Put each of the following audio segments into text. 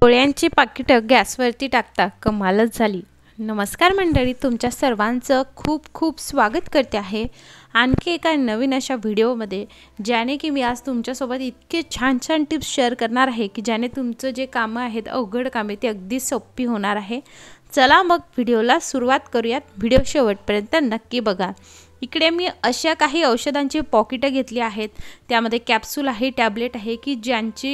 पोळ्यांची पाकिटं गॅसवरती टाकता कमालच झाली नमस्कार मंडळी तुमच्या सर्वांचं खूप खूप स्वागत करते आहे आणखी एका नवीन अशा व्हिडिओमध्ये ज्याने की मी आज तुमच्यासोबत इतके छान छान टिप्स शेअर करणार आहे की ज्याने तुमचं जे कामं आहेत अवघड कामे ती अगदी सोपी होणार आहे चला मग व्हिडिओला सुरुवात करूयात व्हिडिओ शेवटपर्यंत नक्की बघा इकडे मी अशा काही औषधांची पॉकिटं घेतली आहेत त्यामध्ये कॅप्सूल आहे टॅबलेट आहे की ज्यांची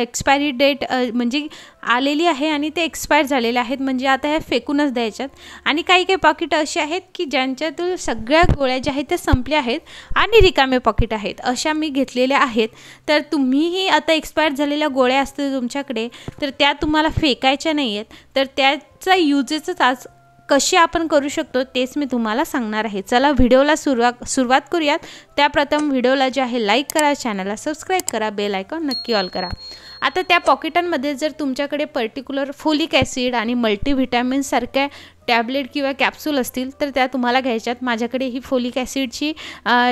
एक्सपायरी डेट म्हणजे आलेली आहे आणि ते एक्सपायर झालेले आहेत म्हणजे आता ह्या फेकूनच द्यायच्यात आणि काही काही पॉकिटं अशी आहेत की ज्यांच्यातून सगळ्या गोळ्या ज्या आहेत त्या संपल्या आहेत आणि रिकामे पॉकिट आहेत अशा मी घेतलेल्या आहेत तर तुम्हीही आता एक्सपायर झालेल्या गोळ्या असतील तुमच्याकडे तर त्या तुम्हाला फेकायच्या नाही आहेत तर त्याचा युजेसच आज कशी आपण करू शकतो तेच मी तुम्हाला सांगणार आहे चला व्हिडिओला सुरुवात सुरुवात करूयात त्या प्रथम व्हिडिओला जे आहे लाईक करा चॅनलला सबस्क्राईब करा बेल आयकॉन नक्की ऑल करा आता त्या पॉकेटांमध्ये जर तुमच्याकडे पर्टिक्युलर फोलिक ॲसिड आणि मल्टीव्हिटॅमिनसारख्या टॅबलेट किंवा कॅप्सूल असतील तर त्या तुम्हाला घ्यायच्यात माझ्याकडे ही फोलिक ॲसिडची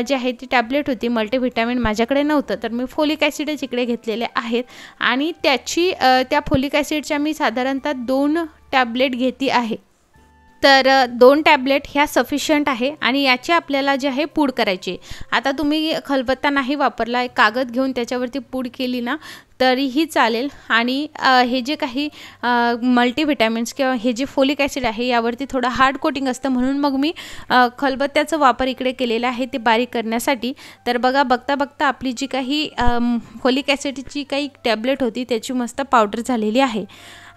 जी आहे ती टॅबलेट होती मल्टीव्हिटॅमिन माझ्याकडे नव्हतं तर मी फोलिक ॲसिडच इकडे घेतलेले आहेत आणि त्याची त्या फोलिक ॲसिडच्या मी साधारणतः दोन टॅबलेट घेते आहे तर दोन टॅबलेट ह्या सफिशियंट आहे आणि याची आपल्याला जे आहे पूड करायची आता तुम्ही खलबत्ता नाही वापरला एक कागद घेऊन त्याच्यावरती पूड केली ना तरीही चालेल आणि हे जे काही मल्टीव्हिटॅमिन्स किंवा हे जे फोलिक ॲसिड आहे यावरती थोडं हार्ड कोटिंग असतं म्हणून मग मी खलबत्त्याचा वापर इकडे केलेला आहे ते बारीक करण्यासाठी तर बघा बघता बघता आपली जी काही फोलिक ॲसिडची काही टॅबलेट होती त्याची मस्त पावडर झालेली आहे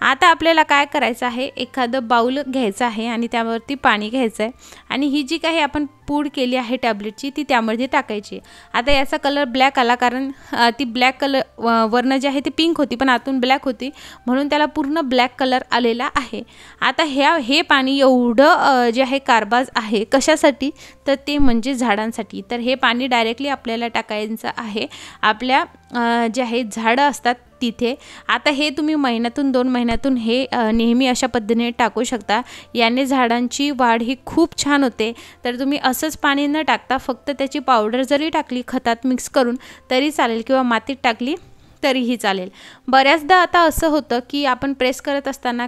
आता आपल्याला काय करायचं आहे एखादं बाऊल घ्यायचं आहे आणि त्यावरती पाणी घ्यायचं आहे आणि ही जी काही आपण पूड केली आहे टॅबलेटची ती त्यामध्ये टाकायची आता याचा कलर ब्लॅक आला कारण ती ब्लॅक कलर वर्ण जी आहे ती पिंक होती पण आतून ब्लॅक होती म्हणून त्याला पूर्ण ब्लॅक कलर आलेला आहे आता ह्या हे पाणी एवढं जे आहे कारबाज आहे कशासाठी तर ते म्हणजे झाडांसाठी तर हे पाणी डायरेक्टली आपल्याला टाकायचं आहे आपल्या जे आहे झाडं असतात तिथे आता हे तुम्ही महिन्यातून दोन महिन्यातून हे नेहमी अशा पद्धतीने टाकू शकता याने झाडांची वाढ ही खूप छान होते तर तुम्ही असंच पाणी न टाकता फक्त त्याची पावडर जरी टाकली खतात मिक्स करून तरी चालेल किंवा मातीत टाकली तरीही चालेल बऱ्याचदा आता असं होतं की आपण प्रेस करत असताना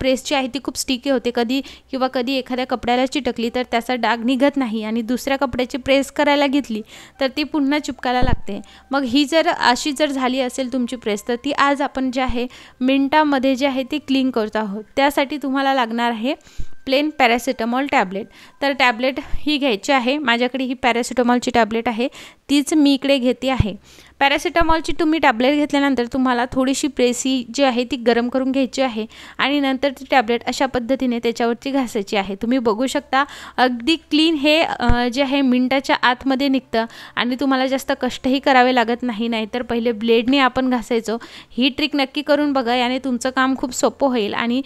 प्रेस जी आहे ती खूप स्टिकी होते कधी किंवा कधी एखाद्या कपड्याला चिटकली तर त्याचा डाग निघत नाही आणि दुसऱ्या कपड्याची प्रेस करायला घेतली तर ती पुन्हा चिपकायला लागते मग ही जर अशी जर झाली असेल तुमची प्रेस तर ती आज आपण जे आहे मिनटामध्ये जे आहे ती क्लीन करत आहोत त्यासाठी तुम्हाला लागणार आहे प्लेन पॅरासिटामॉल टॅबलेट तर टॅबलेट ही घ्यायची आहे माझ्याकडे ही पॅरासिटामॉलची टॅबलेट आहे तीच मी इकडे घेते आहे पॅरासिटामॉलची तुम्ही टॅबलेट घेतल्यानंतर तुम्हाला थोडीशी प्रेसी जी आहे ती गरम करून घ्यायची आहे आणि नंतर ती टॅबलेट अशा पद्धतीने त्याच्यावरती घासायची आहे तुम्ही बघू शकता अगदी क्लीन हे जे आहे मिनटाच्या आतमध्ये निघतं आणि तुम्हाला जास्त कष्टही करावे लागत नाही नाहीतर पहिले ब्लेडने आपण घासायचो ही ट्रिक नक्की करून बघा याने तुमचं काम खूप सोपं होईल आणि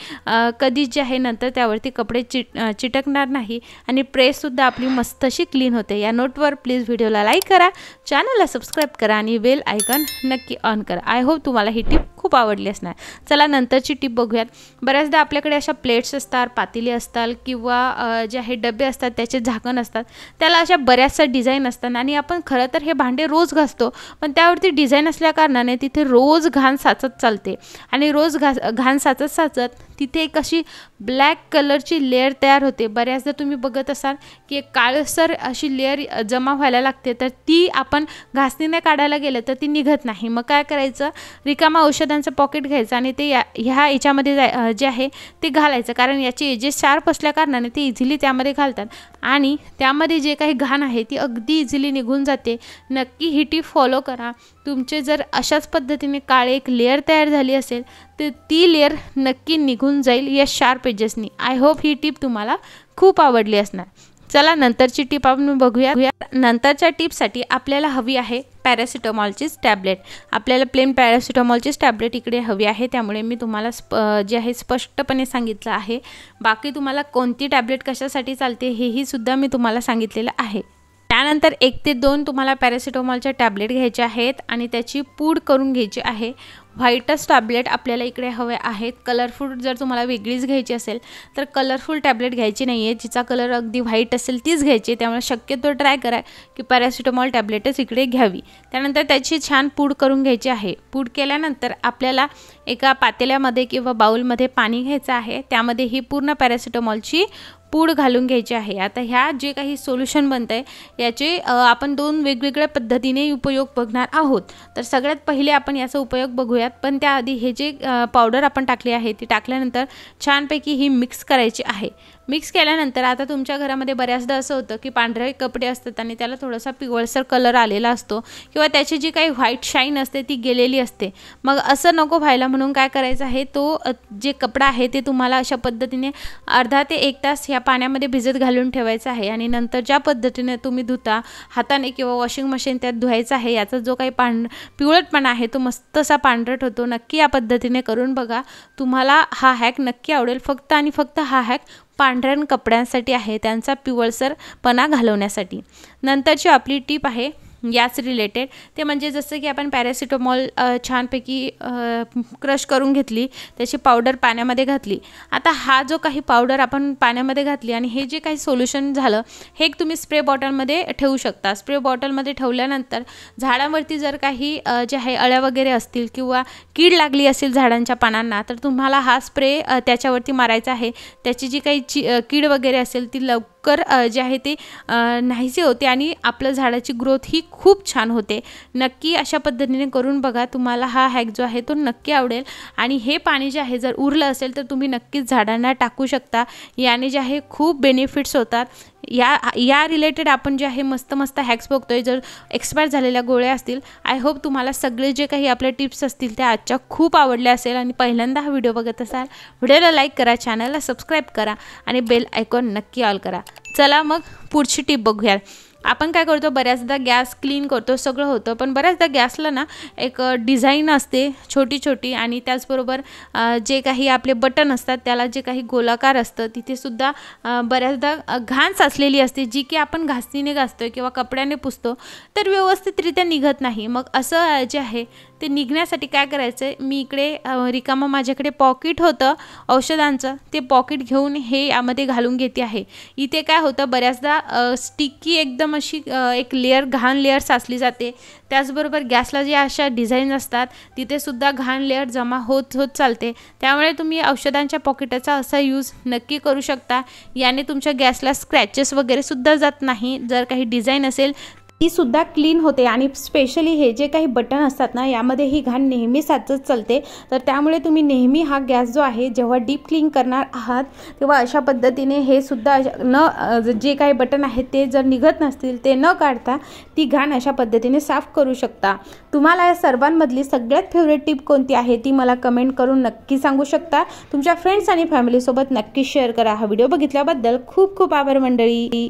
कधीच जे आहे नंतर त्यावरती कपडे चिट चिटकणार नाही आणि प्रेससुद्धा आपली मस्तशी क्लीन होते या नोटवर प्लीज व्हिडिओला लाईक करा चॅनलला सबस्क्राईब करा आणि बेल आयकॉन नक्की ऑन करा आय होप तुम्हाला ही टिप खूप आवडली असणार चला नंतरची टीप बघूयात बऱ्याचदा आपल्याकडे अशा प्लेट्स असतात पातेली असतात किंवा जे आहे डबे असतात त्याचे झाकण असतात त्याला अशा बऱ्याचशा डिझाईन असतात आणि आपण खरं तर हे भांडे रोज घासतो पण त्यावरती डिझाईन असल्याकारणाने तिथे रोज घाण साचत चालते आणि रोज घास घाण साचत साचत तिथे एक अशी ब्लॅक कलरची लेअर तयार होते बऱ्याचदा तुम्ही बघत असाल की एक काळसर अशी लेअर जमा व्हायला लागते तर ती आपण घासणीने काढायला गेलं तर ती निघत नाही मग काय करायचं रिकामा औषध त्यांचं पॉकेट घ्यायचं आणि ते या ह्या याच्यामध्ये जाय जे आहे ते घालायचं कारण याची एजेस शार्प असल्याकारणाने ते इझिली त्यामध्ये घालतात आणि त्यामध्ये जे काही घाण आहे ती अगदी इझिली निघून जाते नक्की ही टीप फॉलो करा तुमचे जर अशाच पद्धतीने काळे एक लेअर तयार झाली असेल तर ती लेअर नक्की निघून जाईल या शार्प एजेसनी आय होप ही टीप तुम्हाला खूप आवडली असणार चला नंतरची टीप आपण बघूया नंतरच्या टीपसाठी आपल्याला हवी आहे पॅरासिटॉमॉलचीच टॅबलेट आपल्याला प्लेन पॅरासिटॉमॉलचीच टॅबलेट इकडे हवी आहे त्यामुळे मी तुम्हाला स्प जे आहे स्पष्टपणे सांगितलं आहे बाकी तुम्हाला कोणती टॅबलेट कशासाठी चालते हेही सुद्धा मी तुम्हाला सांगितलेलं आहे त्यानंतर एक ते दोन तुम्हाला पॅरासिटॉमॉलच्या टॅबलेट घ्यायच्या आहेत आणि त्याची पूड करून घ्यायची आहे व्हाईटच टॅबलेट आपल्याला इकडे हवे आहेत कलरफुल जर तुम्हाला वेगळीच घ्यायची असेल तर कलरफुल टॅबलेट घ्यायची नाही आहे जिचा कलर अगदी व्हाईट असेल तीच घ्यायची त्यामुळे शक्यतो ट्राय करा की पॅरासिटमॉल टॅबलेटच इकडे घ्यावी त्यानंतर त्याची छान पूड करून घ्यायची आहे पूड केल्यानंतर आपल्याला एका पातेल्यामध्ये किंवा बाऊलमध्ये पाणी घ्यायचं आहे त्यामध्ये ही पूर्ण पॅरासिटोमॉलची पूड घालून घ्यायची आहे आता ह्या जे काही सोल्युशन बनतं आहे याचे आपण दोन वेगवेगळ्या पद्धतीने उपयोग बघणार आहोत तर सगळ्यात पहिले आपण याचा उपयोग बघूयात पण त्याआधी हे जे पावडर आपण टाकली आहे ती टाकल्यानंतर छानपैकी ही मिक्स करायची आहे मिक्स केल्यानंतर आता तुमच्या घरामध्ये बऱ्याचदा असं होतं की पांढरे कपडे असतात आणि त्याला थोडासा पिवळसर कलर आलेला असतो किंवा त्याची जी काही व्हाईट शाईन असते ती गेलेली असते मग असं नको व्हायला म्हणून काय करायचं आहे तो जे कपडा आहे ते तुम्हाला अशा पद्धतीने अर्धा ते एक तास ह्या पाण्यामध्ये भिजत घालून ठेवायचं आहे आणि नंतर ज्या पद्धतीने तुम्ही धुता हाताने किंवा वॉशिंग मशीन त्यात धुवायचं आहे याचा जो काही पांढ पिवळटपणा आहे तो मस्तसा पांढरट होतो नक्की या पद्धतीने करून बघा तुम्हाला हा हॅक नक्की आवडेल फक्त आणि फक्त हा हॅक पांढऱ्या कपड्यांसाठी आहे त्यांचा पिवळसरपणा घालवण्यासाठी नंतरची आपली टीप आहे याच रिलेटेड ते म्हणजे जसं की आपण पॅरासिटोमॉल छानपैकी क्रश करून घेतली त्याची पावडर पाण्यामध्ये घातली आता हा जो काही पावडर आपण पाण्यामध्ये घातली आणि हे जे काही सोल्युशन झालं हे तुम्ही स्प्रे बॉटलमध्ये ठेवू शकता स्प्रे बॉटलमध्ये ठेवल्यानंतर झाडांवरती जर काही जे आहे अळ्या वगैरे असतील किंवा कीड लागली असेल झाडांच्या पानांना तर तुम्हाला हा स्प्रे त्याच्यावरती मारायचा आहे त्याची जी काही ची कीड वगैरे असेल ती लव लवकर जे आहे ते नाहीसे होते आणि आपलं झाडाची ग्रोथ ही खूप छान होते नक्की अशा पद्धतीने करून बघा तुम्हाला हा हॅक जो आहे तो नक्की आवडेल आणि हे पाणी जे आहे जर उरलं असेल तर तुम्ही नक्कीच झाडांना टाकू शकता याने जे आहे खूप बेनिफिट्स होतात या या रिलेटेड आपण जे आहे मस्त मस्त हॅक्स बघतोय जर एक्सपायर झालेल्या गोळ्या असतील आय होप तुम्हाला सगळे जे काही आपल्या टिप्स असतील त्या आजच्या खूप आवडल्या असेल आणि पहिल्यांदा हा व्हिडिओ बघत असाल व्हिडिओला लाईक करा चॅनलला सबस्क्राईब करा आणि बेल ऐकॉन नक्की ऑल करा चला मग पुढची टीप बघूया आपण काय करतो बऱ्याचदा गॅस क्लीन करतो सगळं होतं पण बऱ्याचदा गॅसला ना एक डिझाईन असते छोटी छोटी आणि त्याचबरोबर जे काही आपले बटन असतात त्याला जे काही गोलाकार असतं तिथेसुद्धा बऱ्याचदा घाण साचलेली असते जी की आपण घासणीने घासतो किंवा कपड्याने पुसतो तर व्यवस्थितरित्या निघत नाही मग असं जे आहे ते निघण्यासाठी काय करायचं मी इकडे रिकामा माझ्याकडे पॉकेट होतं औषधांचं ते पॉकेट घेऊन हे यामध्ये घालून घेते आहे इथे काय होतं बऱ्याचदा स्टिकी एकदम अशी एक लेअर घाण लेअर साचली जाते त्याचबरोबर गॅसला जे अशा डिझाईन असतात तिथेसुद्धा घाण लेअर जमा होत होत चालते त्यामुळे तुम्ही औषधांच्या पॉकेटाचा असा यूज नक्की करू शकता याने तुमच्या गॅसला स्क्रॅचेस वगैरे सुद्धा जात नाही जर काही डिझाईन असेल ती सुद्धा क्लीन होते आणि स्पेशली हे जे काही बटन असतात ना यामध्ये ही घाण नेहमी साचत चलते तर त्यामुळे तुम्ही नेहमी हा गॅस जो आहे जेव्हा डीप क्लीन करणार आहात तेव्हा अशा पद्धतीने हे सुद्धा न जे काही बटन आहेत ते जर निघत नसतील ते न काढता ती घाण अशा पद्धतीने साफ करू शकता तुम्हाला या सर्वांमधली सगळ्यात फेवरेट टीप कोणती आहे ती मला कमेंट करून नक्की सांगू शकता तुमच्या फ्रेंड्स आणि फॅमिलीसोबत नक्की शेअर करा हा व्हिडिओ बघितल्याबद्दल खूप खूप आभार मंडळी